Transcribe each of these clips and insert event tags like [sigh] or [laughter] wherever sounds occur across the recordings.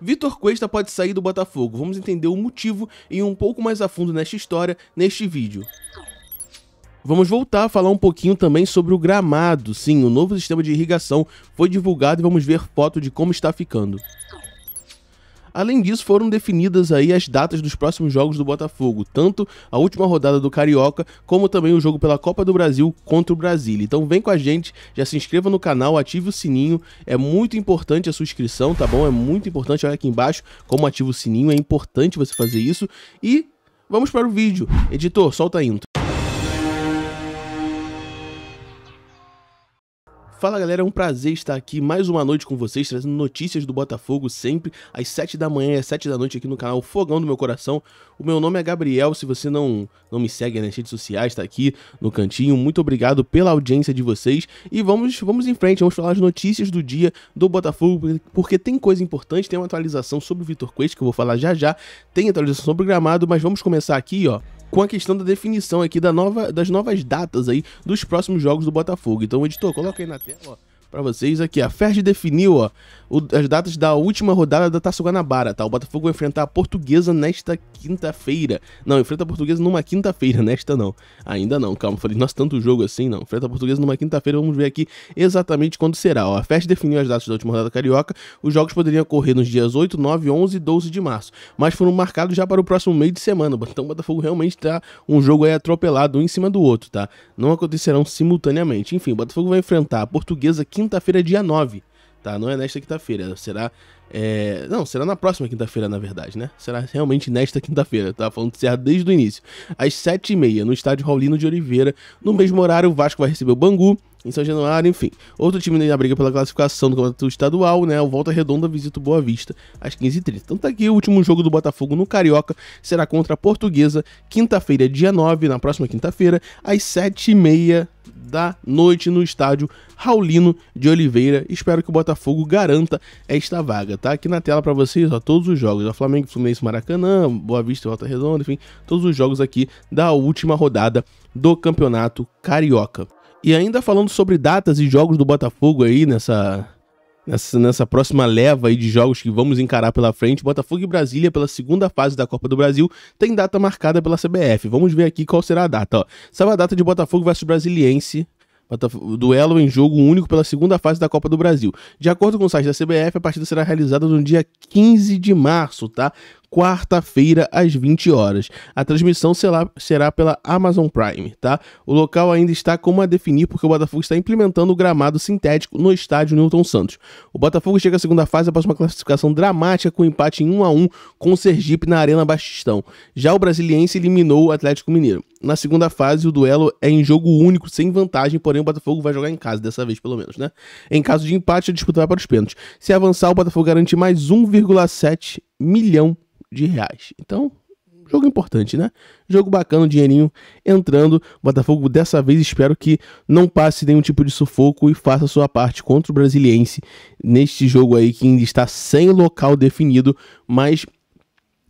Vitor Cuesta pode sair do Botafogo. Vamos entender o motivo e um pouco mais a fundo nesta história neste vídeo. Vamos voltar a falar um pouquinho também sobre o gramado. Sim, o novo sistema de irrigação foi divulgado e vamos ver foto de como está ficando. Além disso, foram definidas aí as datas dos próximos jogos do Botafogo, tanto a última rodada do Carioca, como também o jogo pela Copa do Brasil contra o Brasília. Então vem com a gente, já se inscreva no canal, ative o sininho, é muito importante a sua inscrição, tá bom? É muito importante, olha aqui embaixo como ativa o sininho, é importante você fazer isso. E vamos para o vídeo. Editor, solta a intro. Fala galera, é um prazer estar aqui mais uma noite com vocês, trazendo notícias do Botafogo sempre às 7 da manhã e às 7 da noite aqui no canal Fogão do Meu Coração. O meu nome é Gabriel, se você não, não me segue nas redes sociais, está aqui no cantinho. Muito obrigado pela audiência de vocês e vamos, vamos em frente, vamos falar as notícias do dia do Botafogo, porque tem coisa importante, tem uma atualização sobre o Vitor Quest que eu vou falar já já, tem atualização sobre o gramado, mas vamos começar aqui, ó com a questão da definição aqui da nova, das novas datas aí dos próximos jogos do Botafogo. Então, editor, coloca aí na tela, ó para vocês aqui. A FERJ definiu ó, o, as datas da última rodada da Taça Guanabara, tá? O Botafogo vai enfrentar a Portuguesa nesta quinta-feira. Não, enfrenta a Portuguesa numa quinta-feira, [laughs] nesta não. Ainda não, calma. Falei, nossa, tanto jogo assim, não. Enfrenta a Portuguesa numa quinta-feira, vamos ver aqui exatamente quando será. Ó, a FERJ definiu as datas da última rodada carioca. Os jogos poderiam ocorrer nos dias 8, 9, 11 e 12 de março, mas foram marcados já para o próximo meio de semana. Então o Botafogo realmente tá um jogo aí atropelado um em cima do outro, tá? Não acontecerão simultaneamente. Enfim, o Botafogo vai enfrentar a Portuguesa quinta quinta-feira, dia 9. Tá? Não é nesta quinta-feira, será. É... Não, será na próxima quinta-feira, na verdade, né? Será realmente nesta quinta-feira, tá? Falando será desde o início. Às 7h30, no estádio Raulino de Oliveira. No mesmo horário, o Vasco vai receber o Bangu em São Januário, enfim. Outro time na briga pela classificação do campeonato estadual, né? O Volta Redonda visita o Boa Vista às 15h30. Então tá aqui o último jogo do Botafogo no Carioca, será contra a Portuguesa, quinta-feira, dia 9, na próxima quinta-feira, às 7h30 da noite no estádio Raulino de Oliveira. Espero que o Botafogo garanta esta vaga, tá? Aqui na tela para vocês, ó, todos os jogos, ó, Flamengo, Fluminense, Maracanã, Boa Vista, Volta Redonda, enfim, todos os jogos aqui da última rodada do Campeonato Carioca. E ainda falando sobre datas e jogos do Botafogo aí nessa nessa, nessa próxima leva aí de jogos que vamos encarar pela frente. Botafogo e Brasília pela segunda fase da Copa do Brasil tem data marcada pela CBF. Vamos ver aqui qual será a data. Ó. Sabe a data de Botafogo versus Brasiliense, duelo em jogo único pela segunda fase da Copa do Brasil. De acordo com o site da CBF, a partida será realizada no dia 15 de março, tá? quarta-feira, às 20 horas. A transmissão será, será pela Amazon Prime, tá? O local ainda está como a definir, porque o Botafogo está implementando o gramado sintético no estádio Newton Santos. O Botafogo chega à segunda fase após uma classificação dramática com empate em 1 a 1 com o Sergipe na Arena Bastistão. Já o Brasiliense eliminou o Atlético Mineiro. Na segunda fase, o duelo é em jogo único, sem vantagem, porém o Botafogo vai jogar em casa, dessa vez pelo menos, né? Em caso de empate, a disputa vai para os pênaltis. Se avançar, o Botafogo garante mais 1,7 milhão de reais. Então, jogo importante, né? Jogo bacana, dinheirinho entrando. Botafogo dessa vez espero que não passe nenhum tipo de sufoco e faça sua parte contra o Brasiliense neste jogo aí que ainda está sem local definido, mas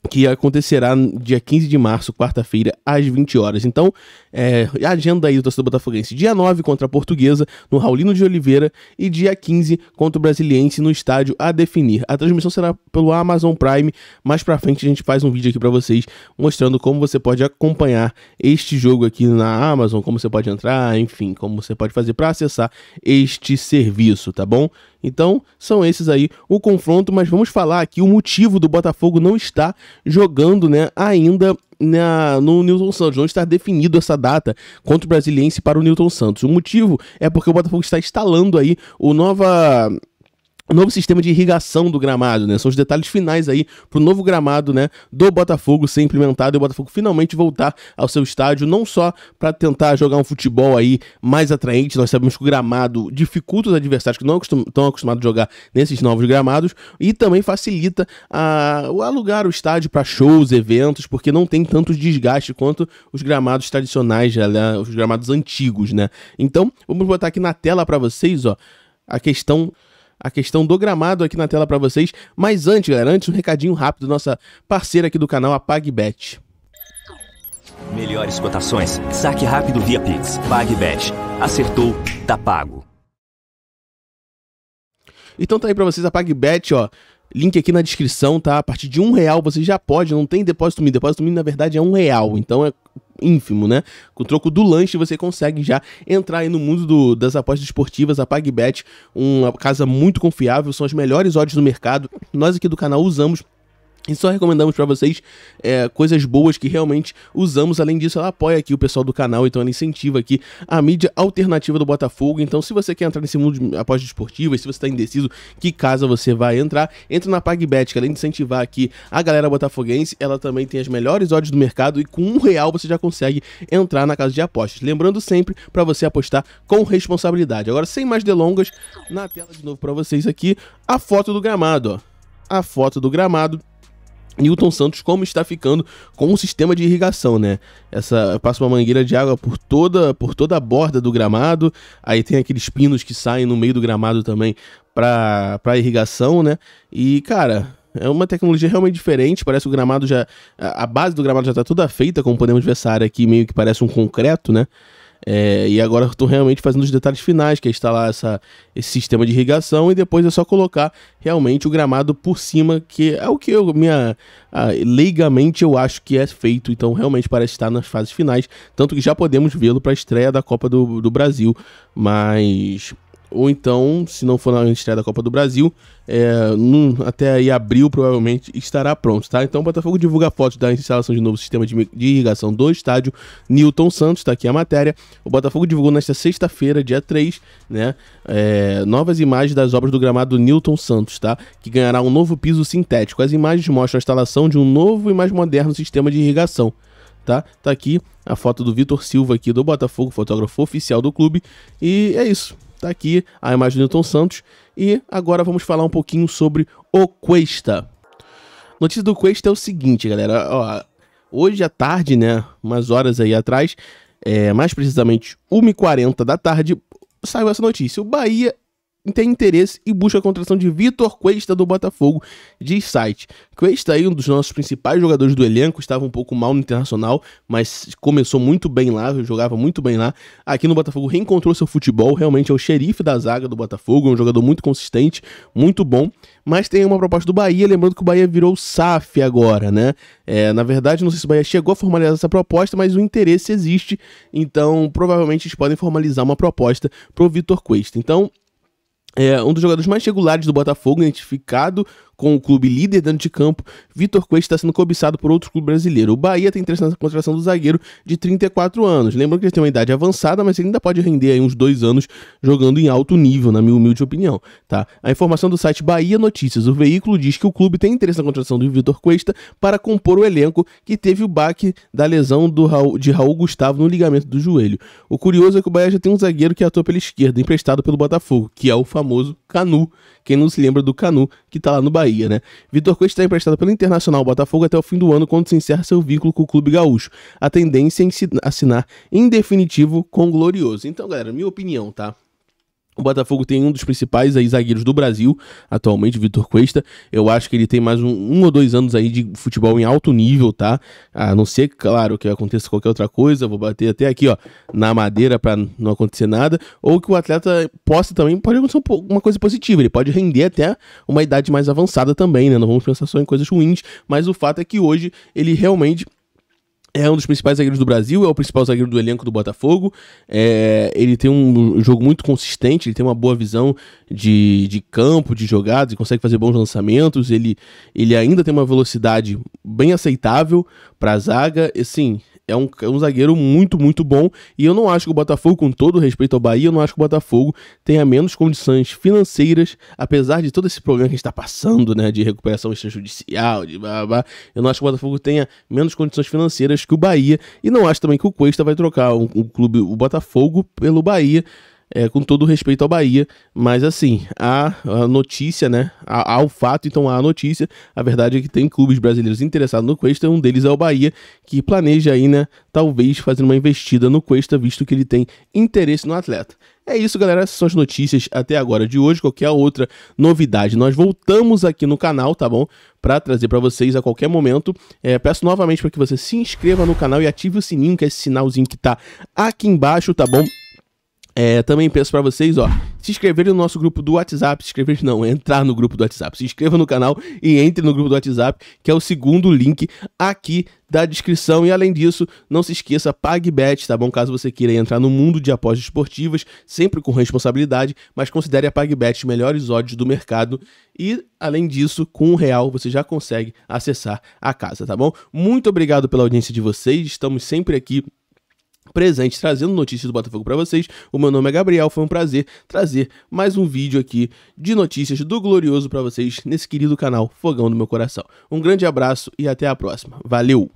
que acontecerá dia 15 de março, quarta-feira, às 20 horas. Então, é, agenda aí do torcedor botafoguense. Dia 9 contra a Portuguesa, no Raulino de Oliveira, e dia 15 contra o Brasiliense no estádio a definir. A transmissão será pelo Amazon Prime. Mais pra frente a gente faz um vídeo aqui para vocês mostrando como você pode acompanhar este jogo aqui na Amazon, como você pode entrar, enfim, como você pode fazer para acessar este serviço, tá bom? Então, são esses aí o confronto, mas vamos falar aqui o motivo do Botafogo não estar jogando, né, ainda na, no Newton Santos, não está definido essa data contra o Brasiliense para o Newton Santos. O motivo é porque o Botafogo está instalando aí o nova novo sistema de irrigação do gramado, né? São os detalhes finais aí pro novo gramado, né, do Botafogo ser implementado e o Botafogo finalmente voltar ao seu estádio, não só para tentar jogar um futebol aí mais atraente, nós sabemos que o gramado dificulta os adversários que não estão acostumados a jogar nesses novos gramados e também facilita a, o alugar o estádio para shows, eventos, porque não tem tantos desgaste quanto os gramados tradicionais, né? os gramados antigos, né? Então, vamos botar aqui na tela para vocês, ó, a questão a questão do gramado aqui na tela para vocês. Mas antes, galera, antes um recadinho rápido, nossa parceira aqui do canal, a PagBet. Melhores cotações, saque rápido via Pix. PagBet. Acertou, tá pago. Então tá aí pra vocês a PagBet, ó. Link aqui na descrição, tá? A partir de um real você já pode, não tem depósito mínimo. Depósito mínimo, na verdade, é um real. Então é ínfimo, né? Com o troco do lanche você consegue já entrar aí no mundo do, das apostas esportivas, a PagBet, uma casa muito confiável, são as melhores odds do mercado. Nós aqui do canal usamos e só recomendamos para vocês é, coisas boas que realmente usamos. Além disso, ela apoia aqui o pessoal do canal, então ela incentiva aqui a mídia alternativa do Botafogo. Então, se você quer entrar nesse mundo de apostas esportivas, se você está indeciso que casa você vai entrar, entra na PagBet, que além de incentivar aqui a galera botafoguense, ela também tem as melhores odds do mercado e com um real você já consegue entrar na casa de apostas. Lembrando sempre para você apostar com responsabilidade. Agora, sem mais delongas, na tela de novo para vocês aqui a foto do gramado. Ó. A foto do gramado Newton Santos como está ficando com o sistema de irrigação, né? Essa passa uma mangueira de água por toda por toda a borda do gramado, aí tem aqueles pinos que saem no meio do gramado também para para irrigação, né? E cara, é uma tecnologia realmente diferente, parece o gramado já a base do gramado já está toda feita, como podemos ver essa área aqui meio que parece um concreto, né? É, e agora estou realmente fazendo os detalhes finais, que é instalar essa, esse sistema de irrigação e depois é só colocar realmente o gramado por cima, que é o que eu, minha, a, leigamente eu acho que é feito. Então realmente parece estar nas fases finais, tanto que já podemos vê-lo para a estreia da Copa do, do Brasil. Mas ou então, se não for na estreia da Copa do Brasil, é, num, até aí abril provavelmente estará pronto, tá? Então o Botafogo divulga fotos da instalação de novo sistema de, de irrigação do estádio Newton Santos, tá aqui a matéria. O Botafogo divulgou nesta sexta-feira, dia 3, né, é, novas imagens das obras do gramado Newton Santos, tá? Que ganhará um novo piso sintético. As imagens mostram a instalação de um novo e mais moderno sistema de irrigação tá? Tá aqui a foto do Vitor Silva aqui do Botafogo, fotógrafo oficial do clube. E é isso. Tá aqui a imagem do Newton Santos. E agora vamos falar um pouquinho sobre o Cuesta. Notícia do Cuesta é o seguinte, galera. Ó, hoje à tarde, né? Umas horas aí atrás, é, mais precisamente 1h40 da tarde, saiu essa notícia. O Bahia tem interesse e busca a contratação de Vitor Cuesta do Botafogo, diz site. Cuesta aí, um dos nossos principais jogadores do elenco, estava um pouco mal no Internacional, mas começou muito bem lá, jogava muito bem lá. Aqui no Botafogo reencontrou seu futebol, realmente é o xerife da zaga do Botafogo, é um jogador muito consistente, muito bom, mas tem uma proposta do Bahia, lembrando que o Bahia virou SAF agora, né? É, na verdade, não sei se o Bahia chegou a formalizar essa proposta, mas o interesse existe, então provavelmente eles podem formalizar uma proposta pro Vitor Cuesta. Então, é um dos jogadores mais regulares do Botafogo, identificado com o clube líder dentro de campo, Vitor Cuesta está sendo cobiçado por outro clube brasileiro. O Bahia tem interesse na contratação do zagueiro de 34 anos. Lembrando que ele tem uma idade avançada, mas ele ainda pode render aí uns dois anos jogando em alto nível, na minha humilde opinião. Tá? A informação do site Bahia Notícias, o veículo diz que o clube tem interesse na contratação do Vitor Cuesta para compor o elenco que teve o baque da lesão do Raul, de Raul Gustavo no ligamento do joelho. O curioso é que o Bahia já tem um zagueiro que atua pela esquerda, emprestado pelo Botafogo, que é o famoso Canu, quem não se lembra do Canu, que está lá no Bahia, né? Vitor Coelho está tá emprestado pelo Internacional Botafogo até o fim do ano, quando se encerra seu vínculo com o Clube Gaúcho. A tendência é assinar em definitivo com o Glorioso. Então, galera, minha opinião, tá? O Botafogo tem um dos principais aí, zagueiros do Brasil, atualmente, Vitor Cuesta. Eu acho que ele tem mais um, um, ou dois anos aí de futebol em alto nível, tá? A não ser, claro, que aconteça qualquer outra coisa. Vou bater até aqui, ó, na madeira para não acontecer nada. Ou que o atleta possa também, pode acontecer uma coisa positiva. Ele pode render até uma idade mais avançada também, né? Não vamos pensar só em coisas ruins, mas o fato é que hoje ele realmente é um dos principais zagueiros do Brasil, é o principal zagueiro do elenco do Botafogo. É, ele tem um jogo muito consistente, ele tem uma boa visão de, de campo, de jogadas, e consegue fazer bons lançamentos. Ele, ele ainda tem uma velocidade bem aceitável para a zaga. assim, é um, é um zagueiro muito, muito bom. E eu não acho que o Botafogo, com todo respeito ao Bahia, eu não acho que o Botafogo tenha menos condições financeiras, apesar de todo esse problema que a gente está passando, né? De recuperação extrajudicial, de blá, blá, Eu não acho que o Botafogo tenha menos condições financeiras que o Bahia. E não acho também que o Cuesta vai trocar o, o clube, o Botafogo, pelo Bahia é, com todo respeito ao Bahia, mas assim, há a notícia, né? Há, há, o fato, então há a notícia. A verdade é que tem clubes brasileiros interessados no Cuesta, um deles é o Bahia, que planeja aí, né? Talvez fazer uma investida no Cuesta, visto que ele tem interesse no atleta. É isso, galera. Essas são as notícias até agora de hoje. Qualquer outra novidade, nós voltamos aqui no canal, tá bom? Para trazer para vocês a qualquer momento. É, peço novamente para que você se inscreva no canal e ative o sininho, que é esse sinalzinho que tá aqui embaixo, tá bom? É, também peço para vocês, ó, se inscreverem no nosso grupo do WhatsApp, se inscrever não, é entrar no grupo do WhatsApp, se inscreva no canal e entre no grupo do WhatsApp, que é o segundo link aqui da descrição. E além disso, não se esqueça, pague bet, tá bom? Caso você queira entrar no mundo de apostas esportivas, sempre com responsabilidade, mas considere a PagBet melhores odds do mercado. E, além disso, com um real você já consegue acessar a casa, tá bom? Muito obrigado pela audiência de vocês, estamos sempre aqui presente, trazendo notícias do Botafogo para vocês. O meu nome é Gabriel, foi um prazer trazer mais um vídeo aqui de notícias do Glorioso para vocês nesse querido canal Fogão do Meu Coração. Um grande abraço e até a próxima. Valeu!